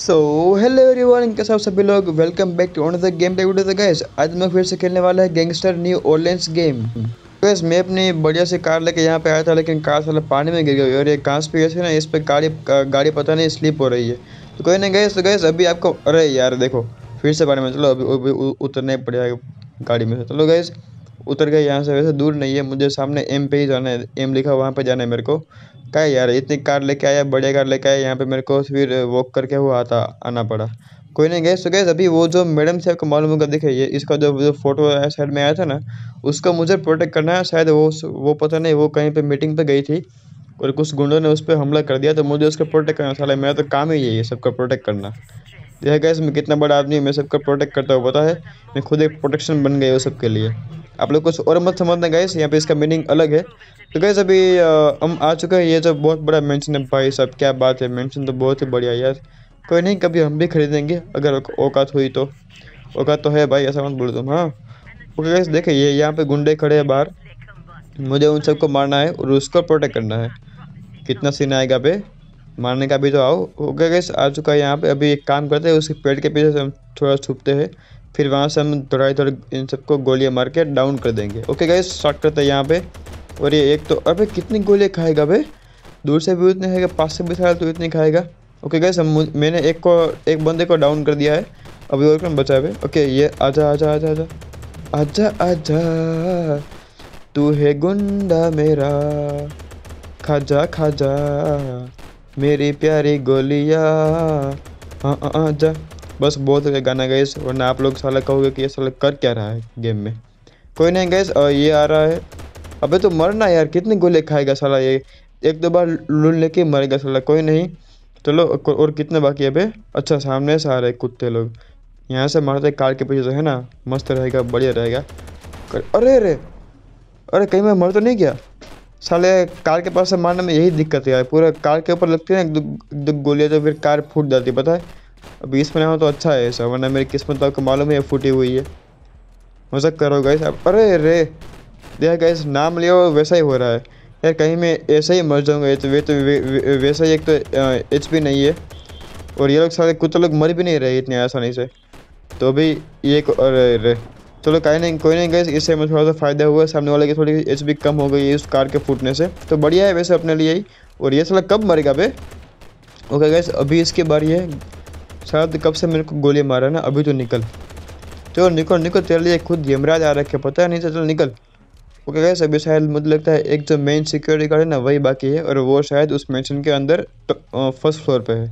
so hello everyone इनके साथ सभी लोग welcome back to the game table guys आज मैं फिर से खेलने वाला है gangster New Orleans game guys मैं अपनी बढ़िया से कार लेके यहाँ पे आया था लेकिन कार साल पानी में गिर गई और ये कांस पे गई ना इस पर गाड़ी गाड़ी पता नहीं स्लिप हो रही है तो कोई नहीं गैस तो गैस अभी आपको अरे यार देखो फिर से पानी में चलो अभी उतरने पड़ेगा गाड़ी में से चलो गैस उतर गए यहाँ से वैसे दूर नहीं है मुझे सामने एम पे ही जाना है एम लिखा वहाँ पे जाना है मेरे को क्या यार इतनी कार लेके आया बढ़िया कार लेके आया यहाँ पे मेरे को फिर वॉक करके वो आता आना पड़ा कोई नहीं गए सो गए अभी वो जो मैडम से आपको मालूम होगा देखे ये इसका जो जो फोटो साइड में आया था ना उसको मुझे प्रोटेक्ट करना है शायद वो वो पता नहीं वो कहीं पर मीटिंग पर गई थी और कुछ गुंडों ने उस पर हमला कर दिया तो मुझे उसका प्रोटेक्ट करना साला मेरा तो काम ही है ये सबका प्रोटेक्ट करना देखा गया मैं कितना बड़ा आदमी मैं सबका प्रोटेक्ट करता हूँ पता है मैं खुद एक प्रोटेक्शन बन गया हूँ सबके लिए आप लोग कुछ और मत समझना गैस यहाँ पे इसका मीनिंग अलग है तो गैस अभी हम आ चुके हैं ये जो तो बहुत बड़ा मेंशन है भाई साहब क्या बात है मेंशन तो बहुत ही बढ़िया यार कोई नहीं कभी हम भी खरीदेंगे अगर औकात हुई तो औकात तो है भाई ऐसा मत बोलो तुम हाँ ओके गैस देखे ये यहाँ पे गुंडे खड़े हैं बाहर मुझे उन सबको मारना है और उसको प्रोटेक्ट करना है कितना सीन आएगा पे मारने का भी तो आओ गया गैस आ चुका है यहाँ पे अभी एक काम करते हैं उसके पेड़ के पीछे से हम थोड़ा छुपते हैं फिर वहाँ से हम थोड़ा थोड़ा इन सबको गोलियाँ मार के डाउन कर देंगे ओके गैस शॉर्ट करते हैं यहाँ पे और ये एक तो अबे कितनी गोलियाँ खाएगा भाई दूर से भी उतने खाएगा पास से भी खाएगा तो इतनी खाएगा ओके गैस हम मैंने एक को एक बंदे को डाउन कर दिया है अभी और कम बचा है ओके ये आजा आजा आजा आजा आजा आजा तू है गुंडा मेरा खाजा खाजा मेरी प्यारी गोलिया हाँ हाँ, हाँ जा बस बहुत अच्छा गाना गैस वरना आप लोग साला कहोगे कि ये साला कर क्या रहा है गेम में कोई नहीं गैस और ये आ रहा है अबे तो मरना यार कितनी गोले खाएगा साला ये एक दो बार लून लेके मरेगा साला कोई नहीं चलो तो और कितने बाकी अबे अच्छा सामने से आ रहे कुत्ते लोग यहाँ से मारते कार के पीछे से है ना मस्त रहेगा बढ़िया रहेगा अरे अरे अरे कहीं मैं मर तो नहीं गया साले कार के पास से मारने में यही दिक्कत है यार पूरा कार के ऊपर लगती है ना एक दो गोलियाँ तो फिर कार फूट जाती है पता है अब इसमें हो तो अच्छा है ऐसा वरना मेरी किस्मत तो आपको मालूम है फूटी हुई है मजा करो गैस अरे रे देखा गैस नाम लियो वैसा ही हो रहा है यार कहीं मैं ऐसा ही मर जाऊँगा तो-, तो वे तो वैसा ही एक तो एच भी नहीं है और ये लोग सारे कुत्ते लोग मर भी नहीं रहे इतने आसानी से तो भी ये एक और रे चलो तो कहीं नहीं कोई नहीं गई इससे हमें थोड़ा सा फायदा हुआ सामने वाले की थोड़ी एच भी कम हो गई है उस कार के फूटने से तो बढ़िया है वैसे अपने लिए ही और ये साला कब मरेगा बे ओके गैस अभी इसके बारी है शायद कब से मेरे को गोली मारा ना अभी तो निकल चलो तो निकल निकल तेरे लिए खुद यमराज आ रखे पता है नहीं चल निकल ओके गैस अभी शायद मुझे लगता है एक जो मेन सिक्योरिटी गार्ड है ना वही बाकी है और वो शायद उस मैंशन के अंदर फर्स्ट फ्लोर पर है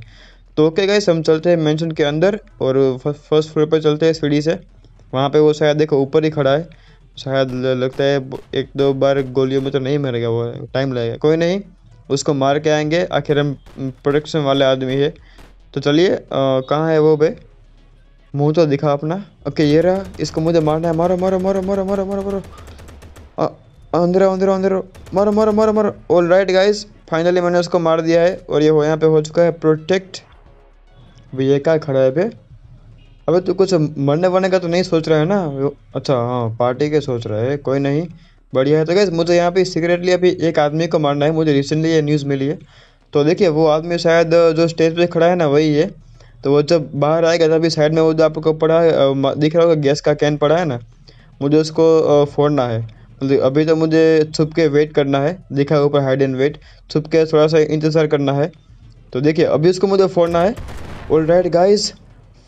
तो ओके गैस हम चलते हैं मैंशन के अंदर और फर्स्ट फ्लोर पर चलते हैं सीढ़ी से वहाँ पे वो शायद देखो ऊपर ही खड़ा है शायद लगता है एक दो बार गोलियों में तो नहीं मरेगा वो टाइम लगेगा कोई नहीं उसको मार के आएंगे आखिर हम प्रोडक्शन वाले आदमी है तो चलिए कहाँ है वो बे मुँह तो दिखा अपना ओके ये रहा इसको मुझे मारना है मारो मारो मारो मारो मारो मारो मारो अंदर अंदर अंदर मारो मारो मारो मारो ऑल राइट गाइज फाइनली मैंने उसको मार दिया है और ये हो यहाँ पे हो चुका है प्रोटेक्ट भैया का खड़ा है पे अबे तू कुछ मरने वरने का तो नहीं सोच रहा है ना अच्छा हाँ पार्टी के सोच रहा है कोई नहीं बढ़िया है तो गैस मुझे यहाँ पे सीक्रेटली अभी एक आदमी को मारना है मुझे रिसेंटली ये न्यूज़ मिली है तो देखिए वो आदमी शायद जो स्टेज पे खड़ा है ना वही है तो वो जब बाहर आएगा तभी साइड में वो जो आपको पड़ा है दिख रहा होगा गैस का कैन पड़ा है ना मुझे उसको फोड़ना है मतलब अभी तो मुझे छुप के वेट करना है दिखा ऊपर हाइड एंड वेट छुप के थोड़ा सा इंतज़ार करना है तो देखिए अभी उसको मुझे फोड़ना है ऑल राइट गाइज़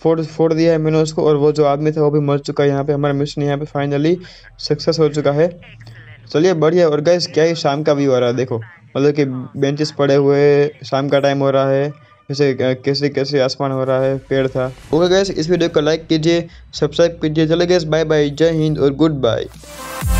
फोड़ फोड़ दिया है मैंने उसको और वो जो आदमी था वो भी मर चुका है यहाँ पे हमारा मिशन यहाँ पे फाइनली सक्सेस हो चुका है चलिए बढ़िया और गैस क्या ही शाम का व्यू आ रहा है देखो मतलब कि बेंचेस पड़े हुए शाम का टाइम हो रहा है जैसे कैसे कैसे आसमान हो रहा है पेड़ था ओके गैस इस वीडियो को लाइक कीजिए सब्सक्राइब कीजिए चले गए बाय बाय जय हिंद और गुड बाय